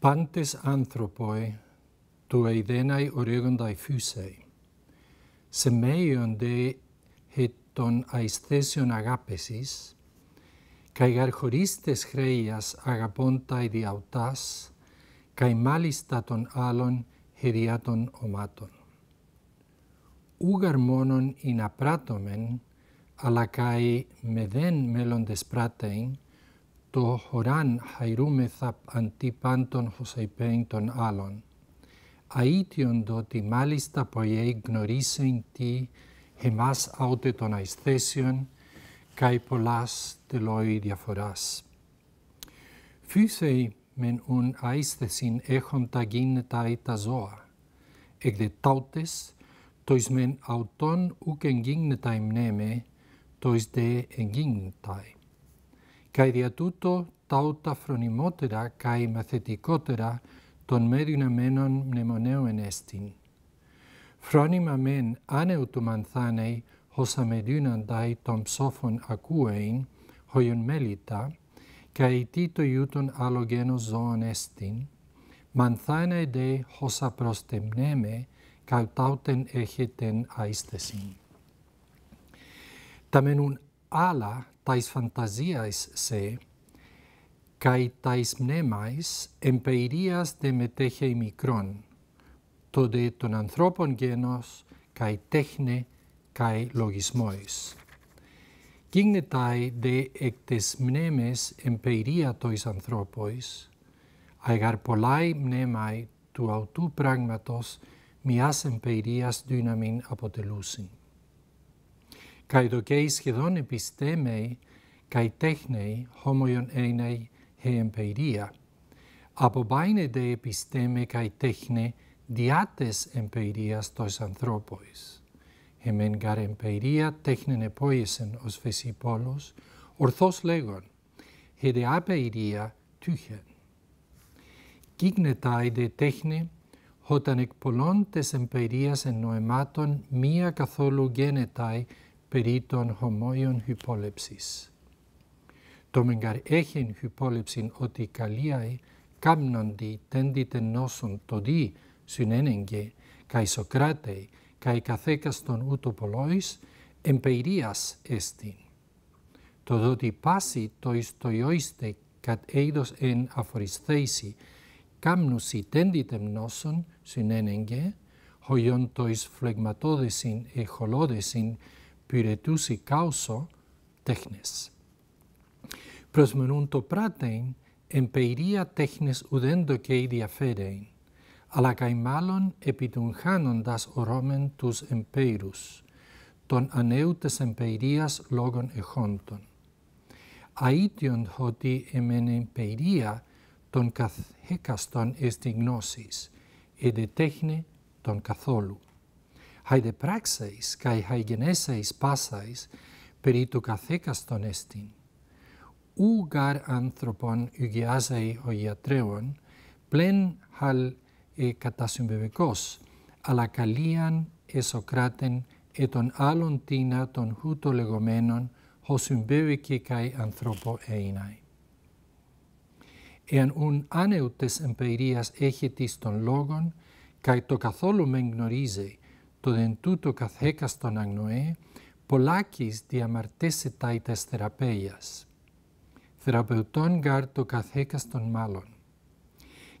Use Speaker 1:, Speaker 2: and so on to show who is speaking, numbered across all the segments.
Speaker 1: Pantes anthropoi, tu eidenai oregondai fusei. Se meion de het aisthesion agapesis, cae gar joristes creias agapontai di autas, cae malista ton alon hediaton omaton. Ugar monon in apratomen, alla cae meden melon despratein, το χωράν χαιρούμεθα αντί πάντων χωσαϊπέν των άλλων. Αίτιον το ότι μάλιστα ποιέ γνωρίσεν τι εμάς αυτε των αισθέσεων καί πολλάς τελόι διαφοράς. Φύσεοι, μεν ουν τα έχοντα η τα ζώα. Εκ δε ταύτες, τοις μεν αυτον οὐκ gignetai μνέμε, τοις δὲ en και δια τούτο ταύτα φρονιμότερα και μαθητικότερα των μέριν αμένων μνημονέων ενέστην. Φρόνιμα μεν άνεου του μανθάνει, ως αμερίνανται των ψόφων ακούειν, χωιον μέλητα, και αιτή το ιού των ζώων εστειν μανθάναι δε ως απροστεμνέμε, και έχετεν αίσθησιν. Τα μενούν άλλα tais fantasiais se, cae tais mnemais empeirias μετέχει μικρόν, τό δε των ανθρώπων γένος, καί τέχνε, καί λογισμόης. Κίγνεται δε εκ τες μνήμες εμπειρία τοις ανθρώποις, αγαρ πολλαί μνήμαί του αυτού πράγματος μιας εμπειρίας δύναμην αποτελούσιν καί σχεδόν επιστέμεοι, καιτέχνεοι, χωμόιον έναι η εμπειρία. δε επιστέμε καιτέχνε διάτες εμπειρίας τοις ανθρώποις. Εμέν καρ εμπειρία τέχνεν πόησεν ως φεσιπόλος, ορθώς λέγον, δε απειρία τύχεν. Κύγνετα δε τέχνε, όταν εκ πολλών τες εμπειρίας εννοημάτων μία καθόλου γένεται περί των χωμόιων χυπόλεψης. Το μεγκαρ έχειν ότι καλίαε κάμνοντι τέντιτε νόσον το δι συνένεγγε καί Σοκράτε καί καθέκας ούτω πολλοίς εμπειρίας εστιν. Το δότι πάση το ιστοϊόιστε κατ είδος εν αφοριστέησι κάμνουσι τέντιτε νόσον συνένεγγε, χωιόν το εις φλεγματόδεσιν εχολόδεσιν πυρετούσι κάουσο τέχνες. Προσμενούν το πράτεν εμπειρία τέχνες ουδέντο και ενδιαφέρειν, αλλά καί μάλλον επιτυγχάνοντας ορόμεν τους εμπειρούς, τον ανέου της εμπειρίας λόγων εχόντων. Αίτιον ότι εμεν εμπειρία των καθέκαστον εστιγνώσεις, τέχνη τον καθόλου haide praxeis kai hai geneseis pasais περί του καθέκαστον εστίν. Ούγαρ άνθρωπον υγιάζαει ο ιατρέων, πλέν χαλ ε, κατασυμβεβικός, αλλά καλίαν εσοκράτεν ετον άλλον τίνα τον χούτο λεγομένον ο συμβεύει καί ανθρώπο ειναι. Εάν ούν τες εμπειρίας έχετε των λόγων, καί το καθόλου με γνωρίζει, το δεν τούτο καθέκαστον αγνοέ, πολλάκις διαμαρτύσιται τας θεραπείας. Θεραπευτόν γαρ το καθέκαστον μάλλον.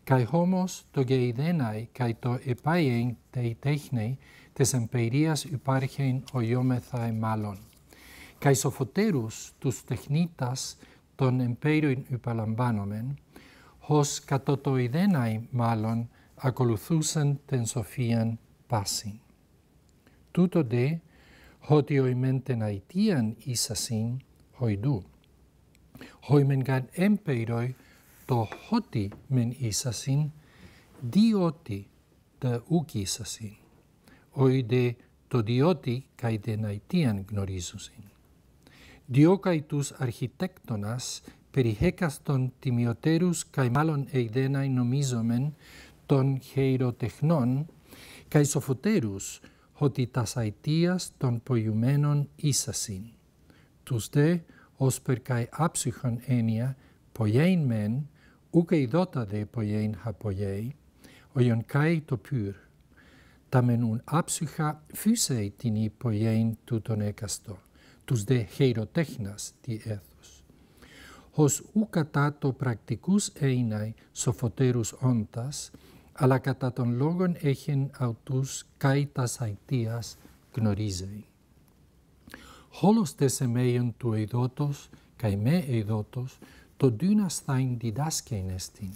Speaker 1: Καί όμως το γεϊδέναι καί το επάιεν τεϊ τέχνη της εμπειρίας υπάρχεν οιόμεθα εμάλλον. Καί σοφωτέρους τους τεχνίτας των εμπειρίων υπαλαμβάνομεν, ως ιδέναι μάλλον ακολουθούσαν την σοφίαν πάσιν τούτο δε, ότι μεν την αιτίαν ίσασιν χοιδού. μεν καν εμπειροί το ότι μεν ίσασιν, διότι τα ουκ ίσασιν. δε το διότι καί την αιτίαν γνωρίζουσιν. καὶ τους αρχιτέκτονας περιχέκαστον τιμιωτέρους καί μάλλον ειδέναι νομίζομεν των χειροτεχνών, καί σοφωτέρους ότι τα αιτίας των ποιουμένων ίσασιν. Τους δε, ως περ καί άψυχον έννοια, ποιέιν μεν, ούκ ειδότα δε χα χαποιέι, ὅγιον καί το πυρ. Τα μενούν άψυχα φύσαι την τοὺ τὸν έκαστο, τους δε χειροτέχνας τη ἔθος. Ως ου κατά το πρακτικούς έιναι σοφοτέρους όντας, αλλά κατά των λόγων έχεν αυτούς καί τας αιτίας γνωρίζεϊ. Όλος τες εμέιον του ειδότος, καί με ειδότος, το δύνας θαΐν διδάσκαιν εστιν,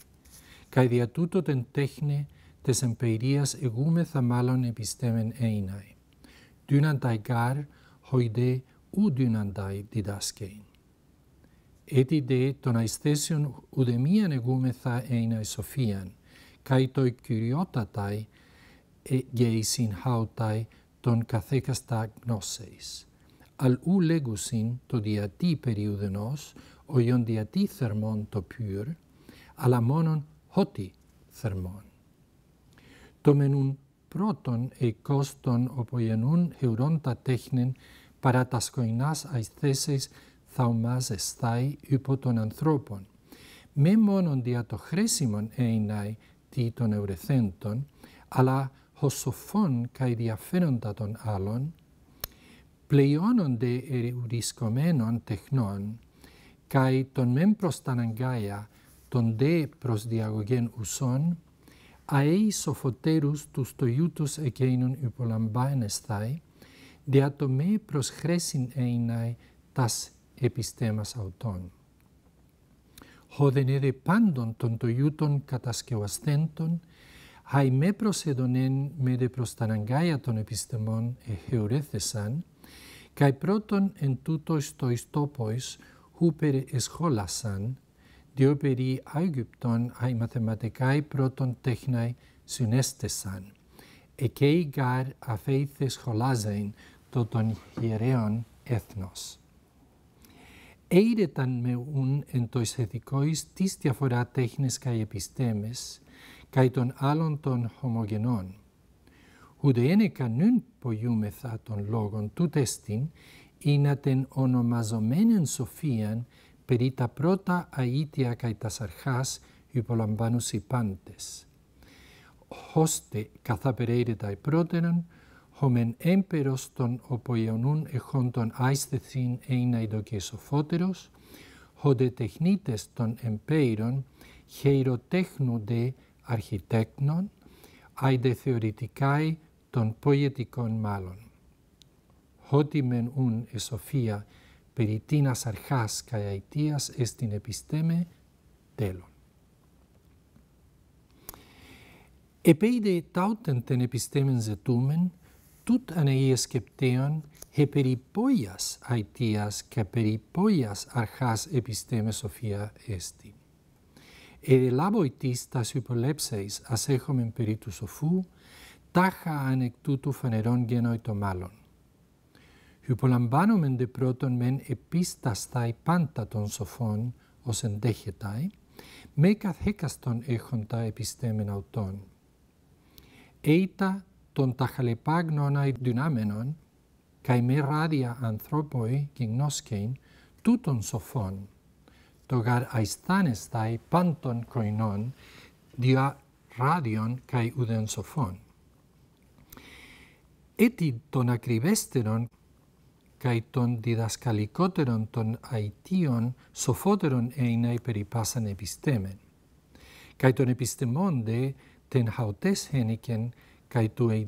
Speaker 1: καί δια τούτο τεν τέχνε τες εμπειρίας εγούμεθα μάλλον επιστέμεν έιναι, Δύναν τα γάρ, χοιδέ ου δύναν τα διδάσκαιν. Έτι δε των αισθέσεων ουδεμίαν εγούμεθα έιναι σοφίαν, καί το κυριόταται γεϊσιν χάουται τόν καθέκαστα Αλ ού λέγουσιν το διατί περιουδενός, οιον διατί θερμόν το πυρ, αλλά μόνον χώτι θερμόν. Το μενούν πρώτον εικός των οπογενούν τα τέχνην παρά τα σκοινάς αισθέσεις θαυμάζεσθαι υπό των ανθρώπων. Με μόνον δια το χρήσιμον έιναι αυτή των ευρεθέντων, αλλά χωσοφών και ενδιαφέροντα των άλλων, πλειώνονται ερουρισκομένων τεχνών και των μεν προς τα αναγκαία των δε προς διαγωγέν ουσών, αεί σοφωτέρους τους το τους εκείνων υπολαμβάνεσθαι, δια το με προς χρέσιν έιναι τας επιστέμας αυτών χώδεν έδε πάντων των το ιού των κατασκευαστέντων, μέ προσεδονέν με δε προς τα αναγκαία των επιστημών εχεουρέθεσαν, καί πρώτον εν τούτο στο ιστόποις, χούπερ εσχόλασαν, διόπερ περί Αίγυπτον αι μαθηματικάι πρώτον τέχναί συνέστησαν, Εκέι γάρ αφέιθε σχολάζειν το των ιερέων έθνος έρεταν με ούν εν το αισθητικό εις διαφορά τέχνες καί επιστέμες καί των άλλων των χωμογενών. Ούτε ένε κανούν ποιούμεθα των λόγων του τέστην, είναι την ονομαζομένην σοφίαν περί τα πρώτα αίτια καί τας αρχάς υπολαμβάνουσι πάντες. Ώστε καθαπεραίρετα η πρώτερον, Χομεν έμπερος των οποιονούν εχόντων των έιναι έιναιδο και σοφότερος, χοντε τεχνίτες των εμπέιρων, χειροτέχνονται αρχιτέκνων αιδε θεωρητικάι των πολιτικών μάλλον. Χότι μεν ούν εσοφία περί τίνας αρχάς καί αιτίας εστιν επιστέμε τέλον. Επέιδε τάουτεν την επιστέμεν ζετούμεν, τούτ αναγίας σκεπτέων, επεριπόλιας αιτίας και αρχάς επιστέμε σοφία έστη. Εδελάβω ητής τας ας έχομεν περί του σοφού, τάχα του φανερών γενόητο το μάλλον. Υπολαμβάνομεν δε πρώτον μεν επίστασται πάντα των σοφών, ως εντέχεται, με καθέκαστον έχοντα επιστέμεν αυτών. Έιτα ton tachale pagnon ai dynamenon kai me radia anthropoi gnoskein touton sophon to gar aistan panton koinon dia radion kai uden sophon eti ton akrivesteron kai ton didaskalikoteron ton aition sophoteron ein ai epistemen episteme kai ton epistemon de ten hautes heniken kai tu ai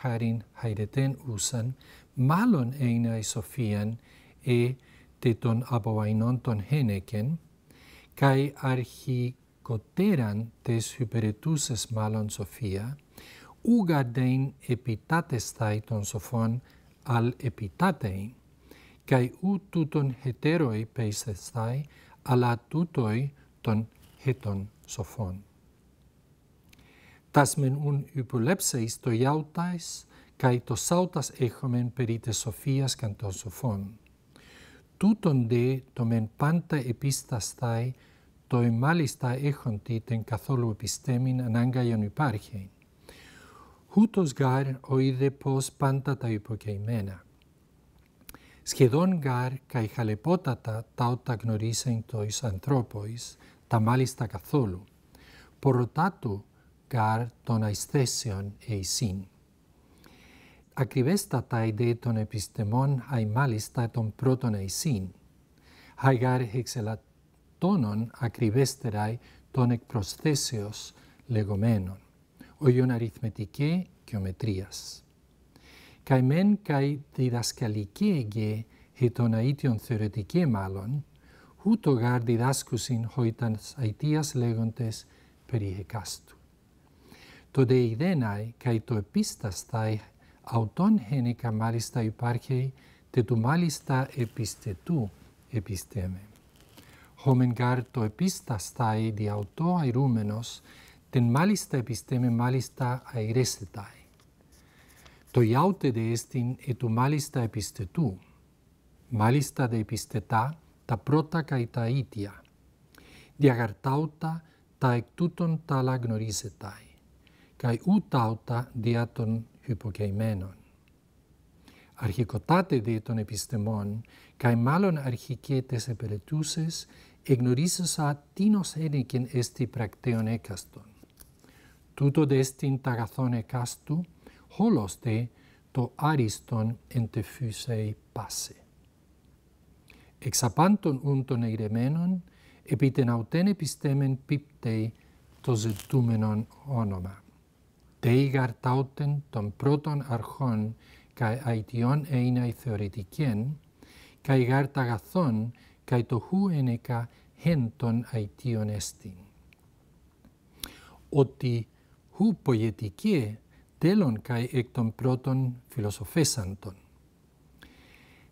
Speaker 1: harin haideten usan, malon einai sofian e teton ton heneken, kai archi koteran tes hyperetuses malon sofia, uga dein epitates ton sofon al epitatein, kai u tuton heteroi peisestai ala tutoi ton heton sofon. μεν ουν υπολέψεης το γιάουτας καί το σάουτας έχομεν περί τε σοφίας καν των σοφών. Τούτον δε το μεν πάντα επίστασταί, το εμάλιστα έχοντι τέν καθόλου επιστέμην ανάγκαιον υπάρχει. Ούτως γάρ ο είδε πως πάντα τα υποκεημένα. Σχεδόν γάρ καί χαλεπότατα τα ότα το τοις ανθρώποις, τα μάλιστα καθόλου. Πορωτά του gar ton aesthesion eisin. Acrivesta de ton epistemon hae malis tae ton proton eisin. Hae gar hexela tonon ton ec prosthesios legomenon, oion arithmeticae geometrias. Cae men cae didascalicie ge he ton aition theoreticie malon, huto gar didascusin hoitans aitias legontes perie castu. Το δεϊδέναι και το επίστασται, αυτόν χένικα μάλιστα υπάρχει, τε του μάλιστα επιστετού επιστέμε. Χόμεν γάρ το επίστασται δι' αυτό αϊρούμενος τεν μάλιστα επιστέμε μάλιστα αιρέσεται. Το γιάουτε δε έστιν ε του μάλιστα επιστετού, μάλιστα δε επιστετά τα πρώτα καί τα ίδια. Διαγαρτάουτα τα εκ τούτων τα άλλα γνωρίζεται καί ούταυτα δια των υποκειμένων. Αρχικοτάτε δι των επιστημών, καί μάλλον αρχικέ τες επελετούσες, εγνωρίσασα ὡς ένικεν εστι πρακτέον έκαστον. Τούτο στην ταγαθόν εκάστου, χόλωστε το άριστον εντεφύσεϊ πάσε. Εξαπάντων ούν των ειρεμένων, επί την αυτέν επιστέμεν πίπτεϊ το ζητούμενον όνομα. Τέιγαρ τάουτεν των πρώτων αρχών καί αιτιών ειναι θεωρητικέν, καί γαρ ταγαθόν καί το χου ενεκα χεν των αιτίων εστιν. Ότι χου πογετικέ τέλον καί εκ των πρώτων φιλοσοφέσαντων.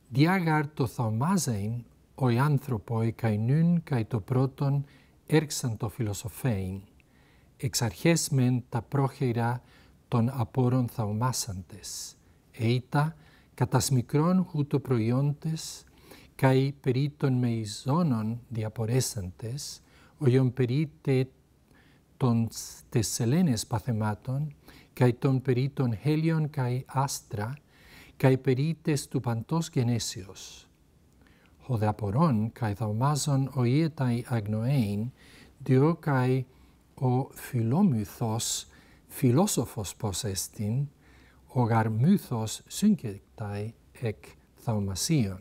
Speaker 1: Διάγαρ το θαυμάζειν ο άνθρωποι καί νυν καί το πρώτον έρξαν το φιλοσοφέιν εξ αρχές τα πρόχειρα των απόρων θαυμάσαντες, έιτα κατά μικρόν ούτω προϊόντες, καί περί των μεϊζώνων διαπορέσαντες, οιον περί τε των τεσσελένες παθεμάτων, καί των περί των χέλιων καί άστρα, καί περί τες του παντός γενέσιος. απορών καί θαυμάζων οίεται αγνοέιν, διό καί ο φιλόμυθος φιλόσοφος ποσέστην, ο γαρμύθος συγκεκριτάει εκ θαυμασίων.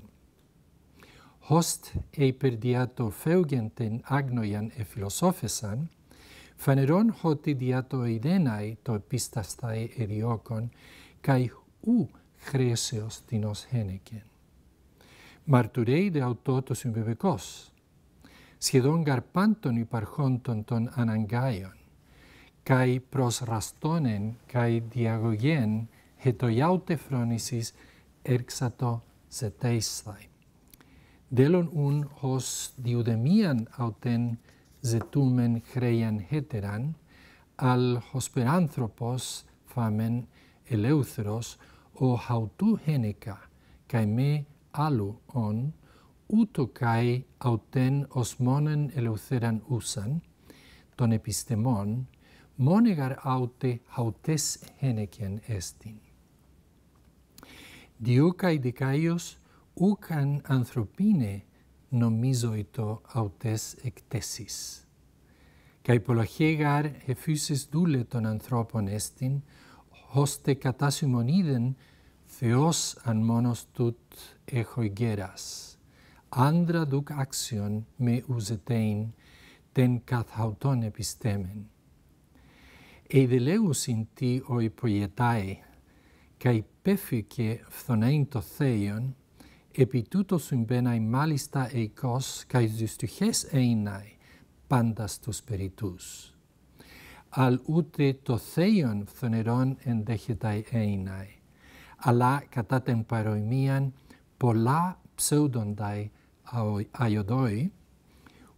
Speaker 1: Χωστ υπερ διά το φεύγεν την άγνοιαν εφιλοσόφεσαν, φανερών ότι διά το ειδέναι το επίστασται εριόκον καί ου χρέσεως την ως χένεκεν. Μαρτουρέει δε αυτός το συμβιβικός, sidon garpanton i parhonton ton anangaion kai pros rastonen kai diagogien hetoiaute iaute fronisis erxato se delon un hos diudemian auten zetumen creian heteran al hosperanthropos famen eleutheros o hautu heneka kai me alu on uto kai auten osmonen eleutheran usan ton epistemon monegar aute hautes henekien estin dio kai dikaios ukan anthropine nomizoito autes ektesis kai pologegar hefysis dule ton anthropon estin hoste katasimoniden theos an monos tut ehoigeras. geras άνδρα δουκ άξιον με ουζετέιν τεν καθαυτόν επιστέμεν. Ειδηλέουσιν τι οι ποιετάε, καί πέφυκε φθονέιν το θέιον επί τούτο συμπέναει μάλιστα εικος καί δυστυχές έιναι πάντα στους περιτούς. Αλ ούτε το θέιον φθονερόν ενδέχεται έιναι, αλλά κατά την παροημίαν πολλά ψεύδονται αιωδόη,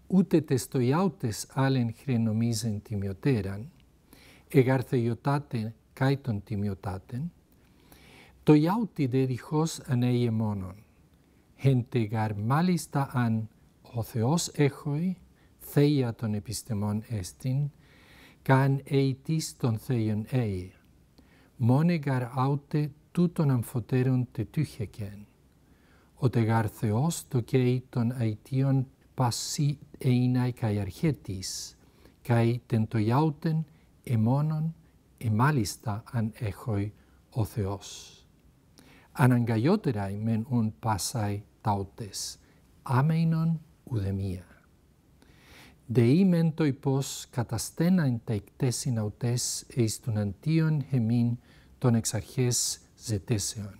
Speaker 1: ούτε τεστοϊάουτες άλλεν χρενομίζεν τιμιωτέραν, εγαρθεϊωτάτε καί των τιμιωτάτεν, το ιάουτι δε διχώς ανέγε μόνον, γάρ μάλιστα αν ο Θεός έχωει θέια των επιστημών έστιν, καν αιτής των θέιων έι, μόνε γαρ άουτε τούτων αμφωτέρων τετύχεκεν γαρ Θεός το καίει των αιτίων πασί ειναι καί αρχέτης, καί τεν το γιάουτεν εμόνον εμάλιστα αν έχοι ο Θεός. Αναγκαλιότερα μεν ουν πάσαι ταύτες, άμεινον ουδεμία. Δεοί μεν το υπός καταστέναν τα εκτέσιν συναυτές εις τον αντίον χεμήν των εξαρχές ζετέσεων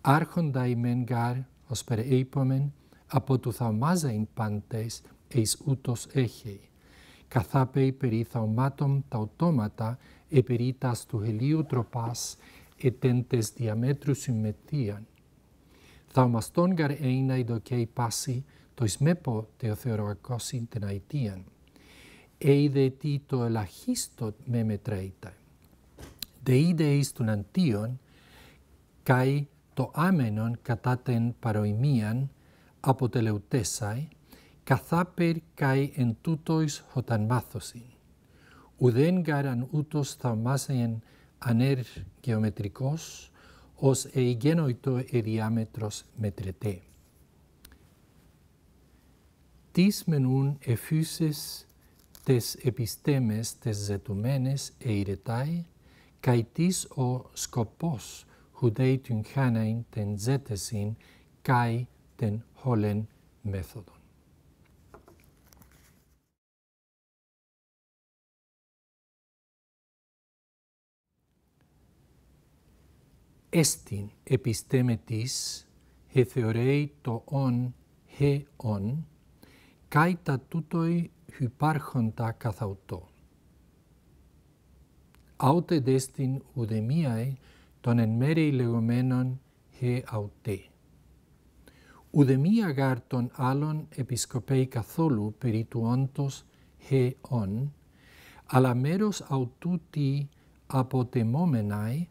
Speaker 1: άρχοντα ημέν γάρ ως περίπομεν, από του θαυμάζειν πάντες εις ούτως έχει. Καθάπεϊ περί θαυμάτων ταυτόματα επερίτας του χελίου τροπάς ετέντες διαμέτρου συμμετείαν. Θαυμαστόν γαρ έινα καθαπει περι θαυματων τα οτόματα επεριτας του ηλίου τροπας πάση, το εισμέπω τεοθεωροακόσιν την αιτίαν. Είδε τι το ελαχίστο με μετρέιτα. Δε είδε εις τον αντίον, καί το άμενον κατά την παροημίαν αποτελεουτέσαι, καθάπερ καί εν τούτοις χωταν μάθωσιν. Ουδέν γαραν ούτως θαυμάσεν ανέρ γεωμετρικός, ως ἐγένοητο εριάμετρος μετρετέ. Τις μενούν εφύσες τες επιστέμες τες ζετουμένες εηρετάει, καί τίς ο σκοπός την χάναιν την ζέτεσιν καί την χόλεν μέθοδον. Εστιν επιστέμε της, θεωρεί το «ον» «χε ον», καί τα τούτοι υπάρχοντα καθαυτό. Αότε δεστιν ουδέμιαε των εν μέρει λεγόμενων «χε αουτέ». Ουδεμία γάρ των άλλων επισκοπέει καθόλου περί του όντος «χε ον», αλλά μέρος αυτού τι αποτεμόμεναι,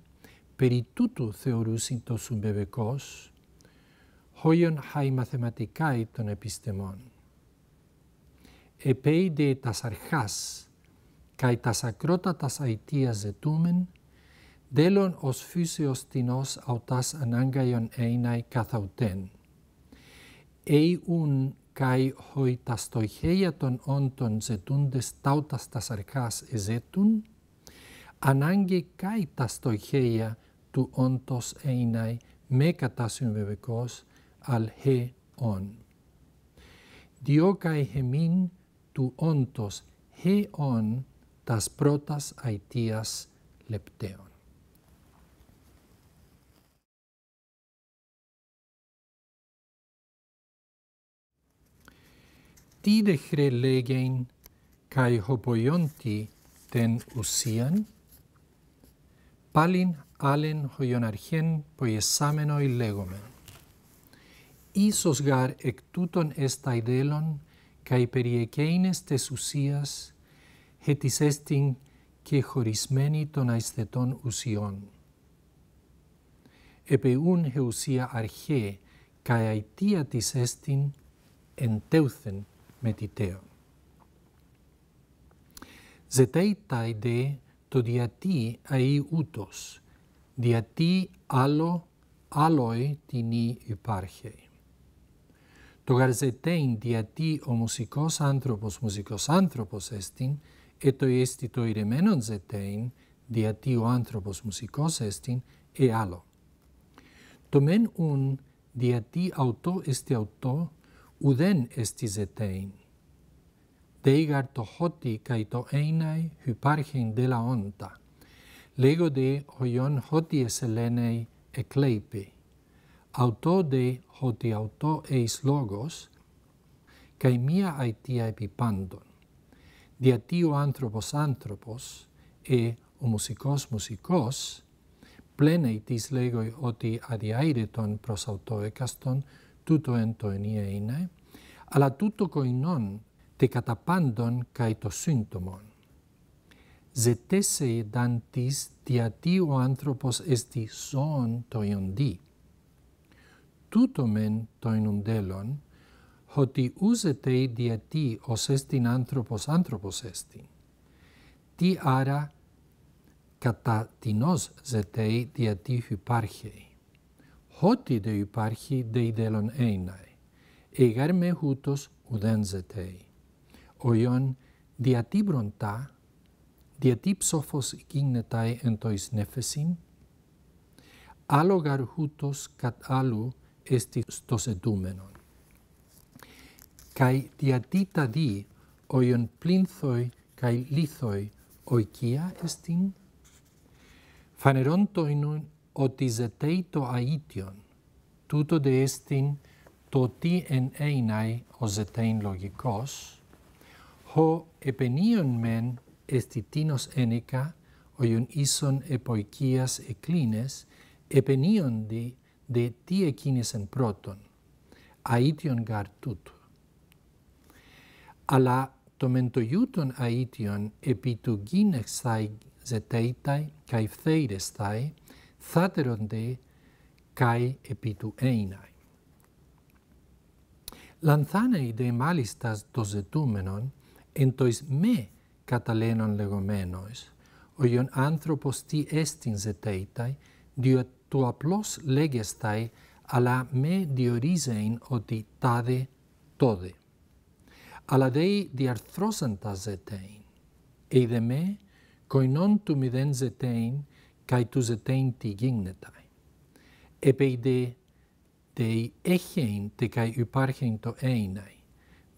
Speaker 1: περί τούτου θεωρούσιν το συμπεβεκός, χόιον χαί μαθηματικάι των επιστημών. Επέιδε τας αρχάς, καί τας ακρότατας αιτίας ζετούμεν, Δέλον ως φύσεως τεινός αυτάς ανάγκαιον έιναι καθαυτέν. Έιουν καί χοι τα στοιχεία των όντων ζετούντες ταύτας τας αρχάς εζέτουν, ανάγκη καί τα στοιχεία του όντος έιναι με κατά συμβεβαικός αλ χε όν. καί χεμίν του όντος χε όν τας πρώτας αιτίας λεπτέων. δίδεχρε λέγεν καί χοποϊόντι τεν ουσίαν, πάλιν άλλεν αρχεν ποιεσάμενο ηλέγομεν. Ίσως γαρ εκ τούτων εσταϊδέλων καί περί εκείνες τες ουσίας χετισέστην και περι εκεινες τες ουσιας εστιν και χωρισμενη των αισθετων ουσιών. Επεούν ουσια αρχέ καί αιτία της εστιν εντεύθεν με τα Ζητέιταιδε το διατί αί ούτως, διατί άλλο, άλλοι την υπάρχει. Το γαρζετέιν διατί ο μουσικός άνθρωπος μουσικός άνθρωπος έστιν, ετο το έστι το ηρεμένον ζετέιν, διατί ο άνθρωπος μουσικός έστιν, ε άλλο. Το μεν ουν διατί αυτό εστί αυτό uden estis etein. Deigar to hoti kai to einai hyparchein de la onta. Lego de hoion hoti eselenei ekleipi. Auto de hoti auto eis logos, kai mia aitia epipandon. Dia tio anthropos anthropos, e o musikos plenei tis legoi oti adiaireton pros autoekaston, τούτο εν το ενία είναι, αλλά τούτο κοϊνών τε κατά πάντων καί το σύντομον. Ζετέσαι ειδάν της διατί ο άνθρωπος εστι ζώον το ιοντί. Τούτο μεν το ενουντέλον, ότι ούζεται διατί ως εστιν άνθρωπος άνθρωπος εστιν. Τι άρα κατά την ως ζετέει διατί υπάρχει. hoti de hyparchi de idelon einai egar me hutos zetei. oion dia tibronta dia tipsophos kinetai en tois nephesin alogar hutos kat alu esti stos etumenon kai dia tita di oion plinthoi kai lithoi oikia estin Faneronto in ότι ζετέει το αίτιον, τούτο δε εστιν το τι εν έιναι ο ζετέιν λογικός, ο επενίον μεν αισθητήνος ένικα, οιον ίσον εποικίας εκλίνες, δι δε τι εκείνες εν πρώτον, αίτιον γαρ τούτου. Αλλά το μεν το γιούτον αίτιον επί του γίνεξαι ζετέιται καυθέιδεσται, θάτερον δε καί επί του έιναι. Λανθάνεοι δε μάλιστας το ζετούμενον εν το εις με καταλένον λεγωμένος, οιον άνθρωπος τί έστιν ζετέιται, διότι του απλώς λέγεσται, αλλά με διορίζειν ότι τάδε τόδε. Αλλά δε διαρθρώσαν τα ζετέιν, με του μηδέν ζετέιν, καί του ζετέν τι γίνεται. Επειδή τέι έχειν τε καί υπάρχειν το έιναι,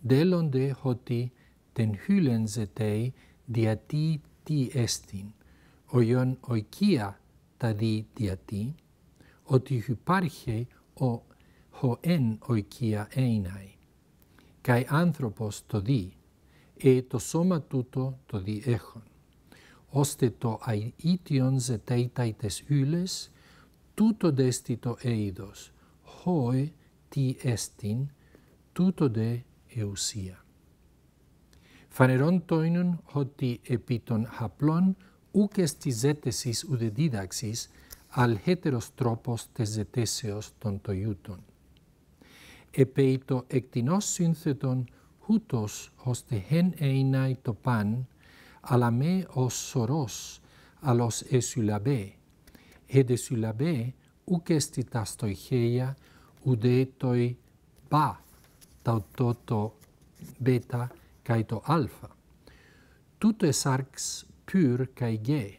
Speaker 1: δέλονται ότι τεν χύλεν ζητέι δια τι έστιν, οιον οικία τα δι τι, ότι υπάρχει ο ο εν οικία έιναι, Καί άνθρωπος το δι, ε το σώμα τούτο το δι έχον ώστε το αιτίον ζετέιται τες ύλες, τούτο δέστη το έιδος, χώε τι έστιν, τούτο δε εουσία. Φανερόν τόινουν ότι επί των απλών ούκες της ζέτεσης ουδε δίδαξης, αλχέτερος τρόπος της ζετέσεως των τοιούτων. Επέι το εκτινός σύνθετον, ούτως ώστε χεν ειναι το παν, Alamé ο Soros, à los Εσύλαβε et de Sulabé, ουκ εστι τα στοιχεία, ουδέ τοι πα, τα το βέτα καί το αλφα. Τούτο εσάρξ πυρ καί γέ,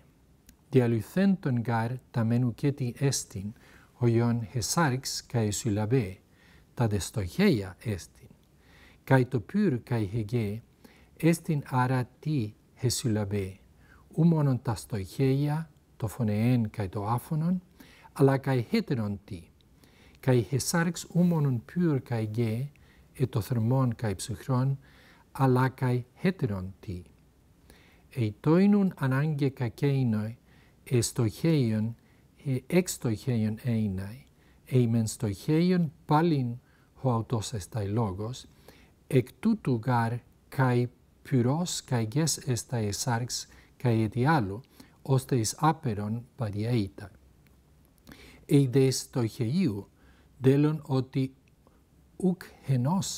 Speaker 1: διαλυθέντον γάρ τα μεν ουκέτι έστιν, οιον εσάρξ καί συλλαβέ, τα δε στοιχεία έστιν. Καί το πυρ καί γέ, έστιν άρα τι ου μόνον τα στοιχέια, το φωνεέν καί το άφωνον, αλλά καί χέτερον τι, καί χεσάρξ μόνον πιουρ καί γέ, ε το θερμόν καί ψυχρόν, αλλά καί χέτερον τι. Ει τόινουν ανάγκε κακέινοι, εξ ε εξτοχέιον έιναι, μεν στοχέιον πάλιν ο αυτός εστάει λόγος, εκ τούτου γάρ καί pyros kai ges esta esarx kai etialo ostes aperon pariaita Eides de delon oti uk henos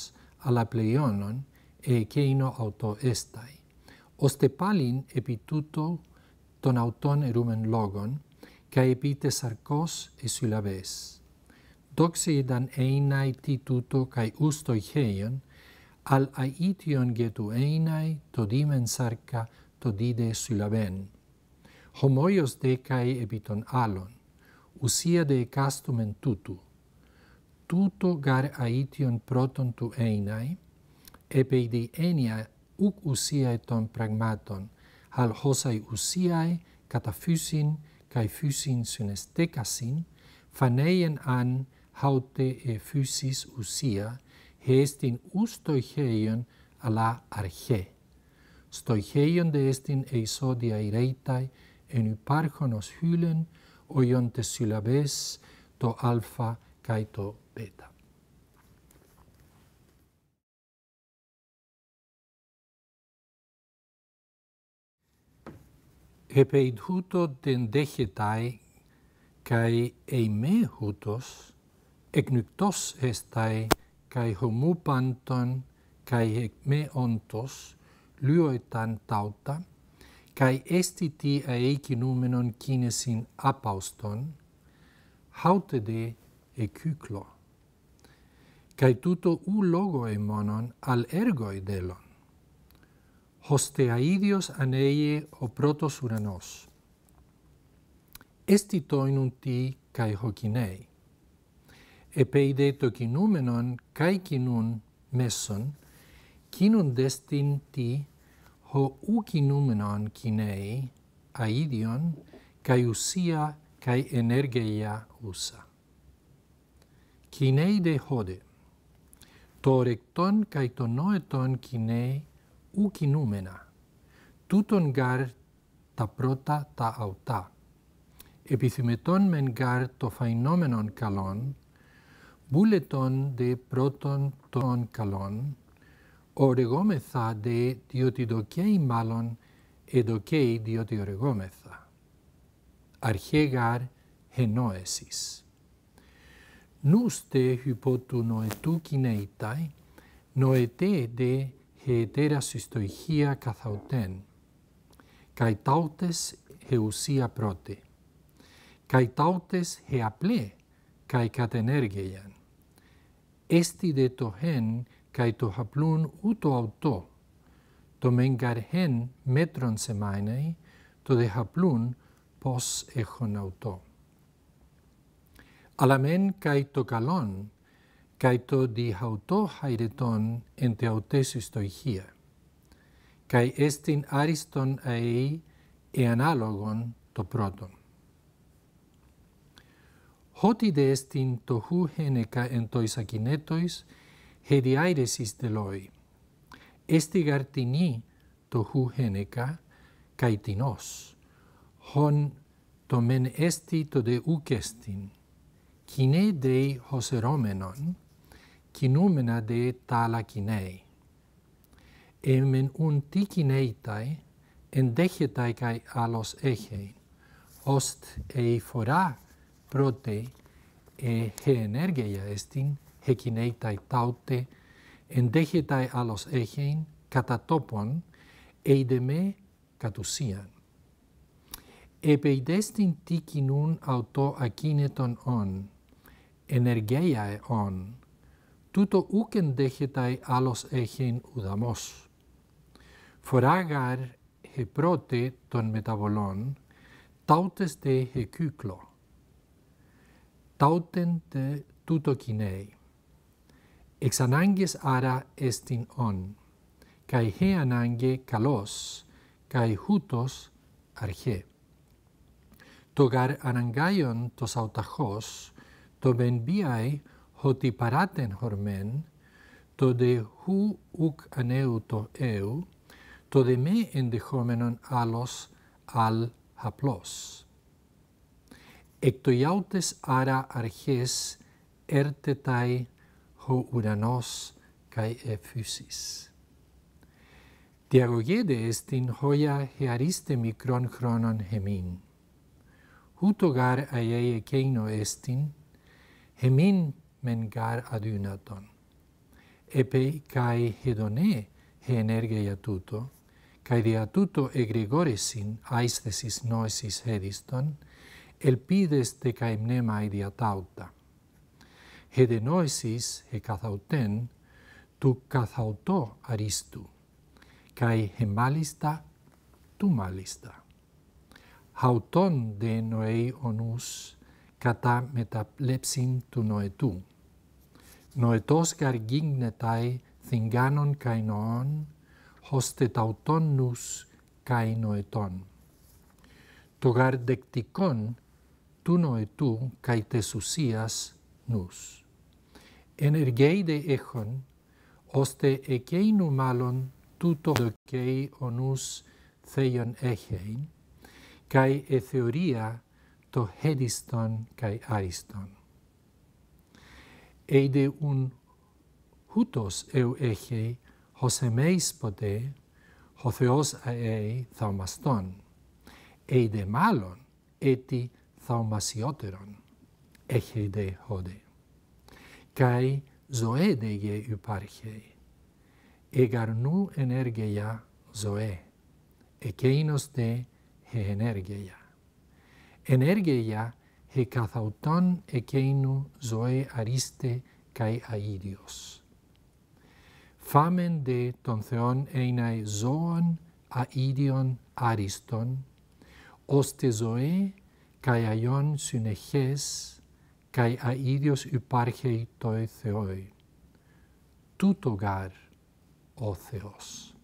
Speaker 1: ala pleionon e keino auto estai oste palin epituto ton auton erumen logon kai epite sarkos e sulaves dan einai tituto kai usto geion al aition getu einai todimen sarca todide sylaben. Homoios decae epiton alon, usia de castumen tutu. Tuto gar aition proton tu einai, epeidi enia uc usiae ton pragmaton, hal hosai usiae kataphysin cae physin synestekasin, faneien an haute e physis usiae, hestin est ustoicheion ala arche. Stoicheion de estin eisodia eisodiae en upargonos hylen oion tes syllabes to alfa kai to beta. He peidhuto den degetai kai eimehutos egnuctos estai kai homu panton kai me ontos lyoitan tauta kai esti ti aeki numenon kinesin apauston haute de e kyklo kai tuto u logo e monon al ergo idelon hoste idios aneie o protos uranos esti to inunti kai hokinei e peideto qui numenon kai qui nun messon qui nun destin ti ho u qui numenon qui nei a idion kai usia kai energeia usa qui nei de hode torecton kai tonoeton qui nei u qui numena tuton gar ta ta auta epithymeton men gar to phainomenon kalon βούλετον δε πρώτον των καλών, ορεγόμεθα δε διότι δοκέει μάλλον, εδοκέει διότι ορεγόμεθα. Αρχέγαρ ενοέσις. Νούστε υπό του νοετού κινείται νοετέ δε χεετέρα συστουχία καθαωτέν, καί ταύτες ουσία πρώτη, καί ταύτες χεαπλέ, καί κατενέργειαν. Εστι δε το χέν καί το χαπλούν ούτω αυτό. Το μεν καρ χέν μέτρον σε μάιναι, το δε χαπλούν πώς έχουν αυτό. Αλλά μεν καί το καλόν, καί το δι αυτό χαίρετον εν τε αυτές Καί εστιν άριστον αεί εανάλογον το πρώτον. hoti de estin to hu heneca en tois akinetois, aires is deloi. Esti garti ni to hu heneca, cae Hon to men esti to de ukestin. estin. Cine dei hoseromenon, cinumena de tala cinei. Emen un ti cineitai, en decetai cae alos ehein, host ei forac, prote e he energeia estin, he kineitai taute, en degetai alos echein, kata topon, eideme katusian. E peidestin tiki nun auto akineton on, energeiae on, tuto uken degetai alos echein udamos. Foragar he prote ton metabolon, tautes de tauten de tuto kinei. Ex anangis ara estin on, cae he anange calos, cae hutos arge. Togar anangaion tos autajos, to ben biae hoti paraten hormen, to de hu uc aneu to eu, to de me endehomenon alos al haplos ectoiautes ara arges ertetai tai ho uranos kai ephysis Diego gede est in hoia heariste micron chronon hemin Huto gar aiae keino estin hemin men gar adunaton epe kai hedone he energeia tuto kai dia tuto egregoresin aisthesis noesis hediston ελπίδες δεκαημνέμα ιδιατάουτα. Εδενόησης εκαθαουτέν του καθαυτό αρίστου, καί εμάλιστα του μάλιστα. Χαουτών δε νοεί ο νους, κατά μεταπλέψιν του νοετού. Νοετός καργίγνεταί θυγάνων καηνοών, ώστε ταυτόν νους καηνοετών. Το γαρ γαρδεκτικόν tuno et tu, cae te susias nus. Energeide echon, oste ekeinu malon tuto kei onus theion echein, cae theoria to hediston cae ariston. Eide un hutos eu echei, hos emeis pote, ho ae aei thaumaston. Eide malon, eti θαυμασιότερον εχει δε χώδε. Καί δε γε υπάρχει, εγαρνού ενέργεια ζωέ, εκείνος δε χε ενέργεια. Ενέργεια χε καθαυτόν εκείνου ζωέ αρίστε καί αίδιος. Φάμεν δε τον Θεόν ειναι ζώον αίδιον άριστον, ώστε ζωέ Καί αιών συνεχές, καί αίδιος υπάρχει το Θεόι. Τούτο γάρ ο Θεός.